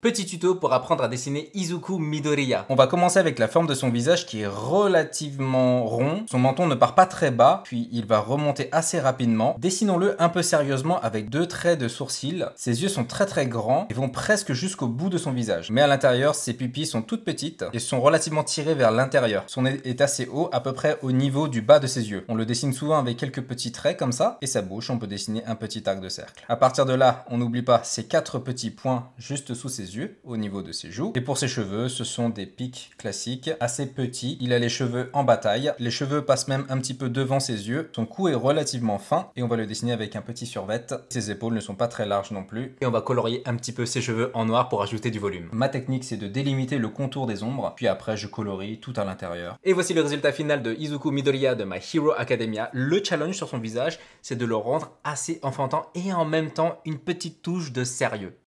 Petit tuto pour apprendre à dessiner Izuku Midoriya. On va commencer avec la forme de son visage qui est relativement rond. Son menton ne part pas très bas, puis il va remonter assez rapidement. Dessinons-le un peu sérieusement avec deux traits de sourcils. Ses yeux sont très très grands et vont presque jusqu'au bout de son visage. Mais à l'intérieur, ses pupilles sont toutes petites et sont relativement tirées vers l'intérieur. Son nez est assez haut, à peu près au niveau du bas de ses yeux. On le dessine souvent avec quelques petits traits comme ça. Et sa bouche, on peut dessiner un petit arc de cercle. À partir de là, on n'oublie pas ces quatre petits points juste sous ses yeux, au niveau de ses joues. Et pour ses cheveux, ce sont des pics classiques, assez petits. Il a les cheveux en bataille. Les cheveux passent même un petit peu devant ses yeux. Son cou est relativement fin et on va le dessiner avec un petit survêt. Ses épaules ne sont pas très larges non plus. Et on va colorier un petit peu ses cheveux en noir pour ajouter du volume. Ma technique, c'est de délimiter le contour des ombres, puis après, je colorie tout à l'intérieur. Et voici le résultat final de Izuku Midoriya de My Hero Academia. Le challenge sur son visage, c'est de le rendre assez enfantant et en même temps une petite touche de sérieux.